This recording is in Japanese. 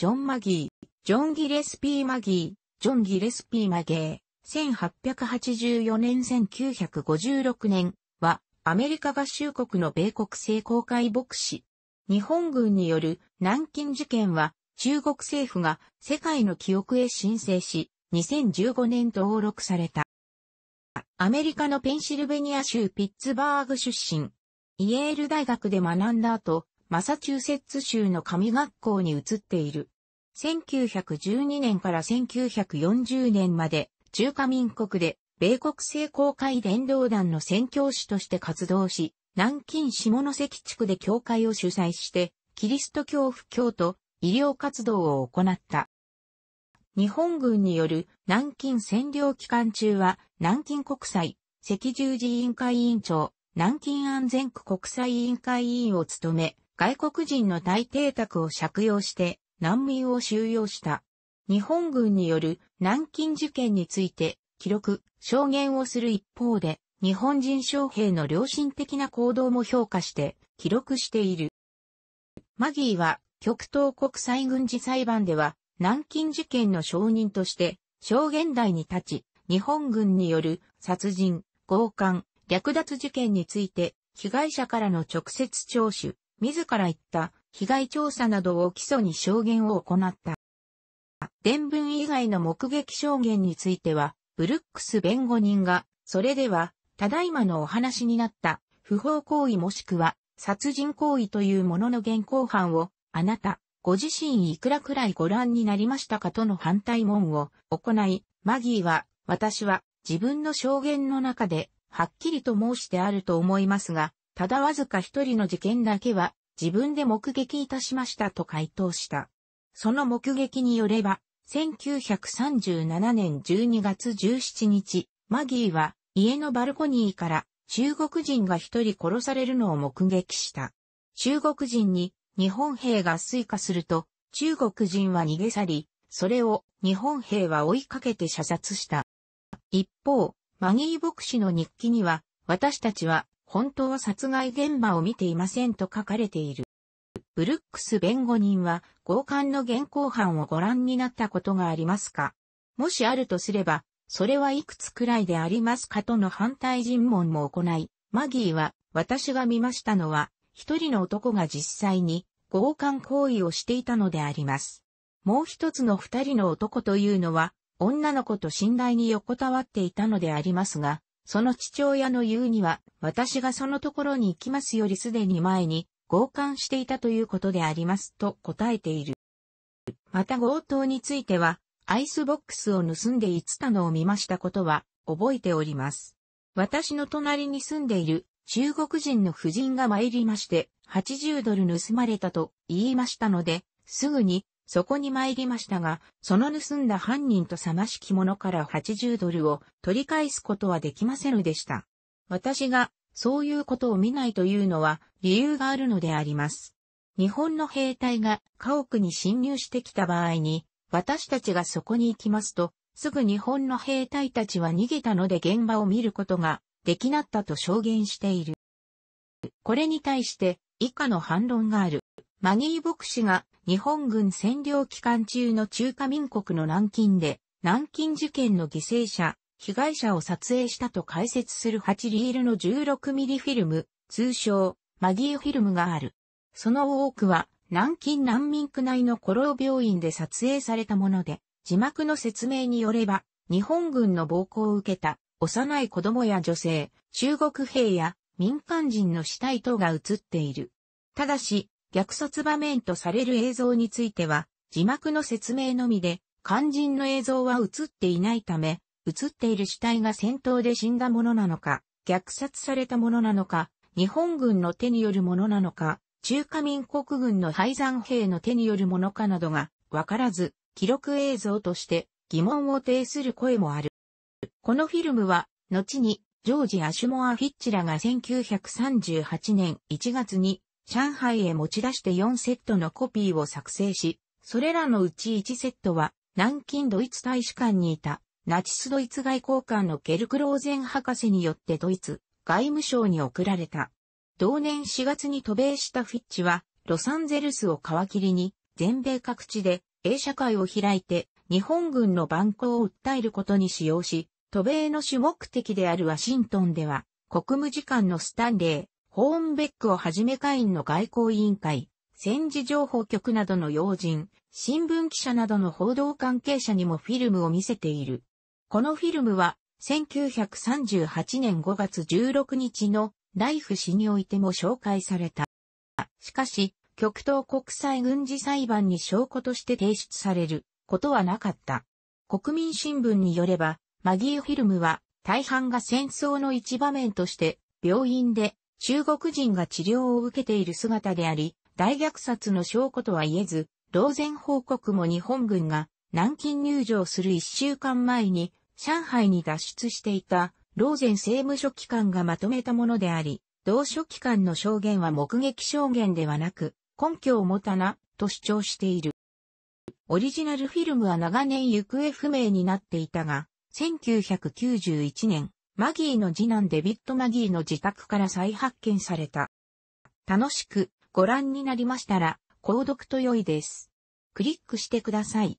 ジョン・マギー、ジョン・ギレスピー・マギー、ジョン・ギレスピー・マゲー、1884年1956年は、アメリカ合衆国の米国政公会牧師。日本軍による南京事件は、中国政府が世界の記憶へ申請し、2015年登録された。アメリカのペンシルベニア州ピッツバーグ出身。イエール大学で学んだ後、マサチューセッツ州の神学校に移っている。1912年から1940年まで中華民国で米国政公会伝道団の宣教師として活動し、南京下関地区で教会を主催して、キリスト教布教と医療活動を行った。日本軍による南京占領期間中は、南京国際赤十字委員会委員長、南京安全区国際委員会委員を務め、外国人の大邸宅を借用して、難民を収容した。日本軍による南京事件について記録、証言をする一方で、日本人将兵の良心的な行動も評価して記録している。マギーは極東国際軍事裁判では南京事件の証人として証言台に立ち、日本軍による殺人、強姦、略奪事件について被害者からの直接聴取、自ら言った被害調査などを基礎に証言を行った。伝聞以外の目撃証言については、ブルックス弁護人が、それでは、ただいまのお話になった、不法行為もしくは、殺人行為というものの現行犯を、あなた、ご自身いくらくらいご覧になりましたかとの反対問を行い、マギーは、私は自分の証言の中で、はっきりと申してあると思いますが、ただわずか一人の事件だけは、自分で目撃いたしましたと回答した。その目撃によれば、1937年12月17日、マギーは家のバルコニーから中国人が一人殺されるのを目撃した。中国人に日本兵が追加すると、中国人は逃げ去り、それを日本兵は追いかけて射殺した。一方、マギー牧師の日記には、私たちは本当は殺害現場を見ていませんと書かれている。ブルックス弁護人は、強姦の現行犯をご覧になったことがありますかもしあるとすれば、それはいくつくらいでありますかとの反対尋問も行い、マギーは、私が見ましたのは、一人の男が実際に、強姦行為をしていたのであります。もう一つの二人の男というのは、女の子と信頼に横たわっていたのでありますが、その父親の言うには、私がそのところに行きますよりすでに前に、強姦していたということであります、と答えている。また強盗については、アイスボックスを盗んでいつたのを見ましたことは、覚えております。私の隣に住んでいる中国人の夫人が参りまして、80ドル盗まれたと言いましたので、すぐにそこに参りましたが、その盗んだ犯人とさましき者から80ドルを取り返すことはできませんでした。私が、そういうことを見ないというのは、理由があるのであります。日本の兵隊が家屋に侵入してきた場合に、私たちがそこに行きますと、すぐ日本の兵隊たちは逃げたので現場を見ることができなったと証言している。これに対して以下の反論がある。マギー牧師が日本軍占領期間中の中華民国の南京で南京事件の犠牲者、被害者を撮影したと解説する8リールの16ミリフィルム、通称マギーフィルムがある。その多くは南京難民区内の古老病院で撮影されたもので、字幕の説明によれば、日本軍の暴行を受けた幼い子供や女性、中国兵や民間人の死体等が映っている。ただし、虐殺場面とされる映像については、字幕の説明のみで、肝心の映像は映っていないため、映っている主体が戦闘で死んだものなのか、虐殺されたものなのか、日本軍の手によるものなのか、中華民国軍の廃山兵の手によるものかなどが、わからず、記録映像として疑問を呈する声もある。このフィルムは、後に、ジョージ・アシュモア・フィッチらが1938年1月に上海へ持ち出して4セットのコピーを作成し、それらのうち1セットは、南京ドイツ大使館にいた、ナチスドイツ外交官のケルクローゼン博士によってドイツ外務省に送られた。同年4月に渡米したフィッチは、ロサンゼルスを皮切りに、全米各地で英社会を開いて、日本軍の蛮行を訴えることに使用し、渡米の主目的であるワシントンでは、国務次官のスタンレー、ホーンベックをはじめ会員の外交委員会、戦時情報局などの要人、新聞記者などの報道関係者にもフィルムを見せている。このフィルムは、1938年5月16日のライフ誌においても紹介された。しかし、極東国際軍事裁判に証拠として提出されることはなかった。国民新聞によれば、マギーフィルムは大半が戦争の一場面として病院で中国人が治療を受けている姿であり、大虐殺の証拠とは言えず、老前報告も日本軍が南京入場する一週間前に上海に脱出していたローゼン政務書記官がまとめたものであり、同書記官の証言は目撃証言ではなく、根拠を持たな、と主張している。オリジナルフィルムは長年行方不明になっていたが、1991年、マギーの次男デビッド・マギーの自宅から再発見された。楽しくご覧になりましたら、購読と良いです。クリックしてください。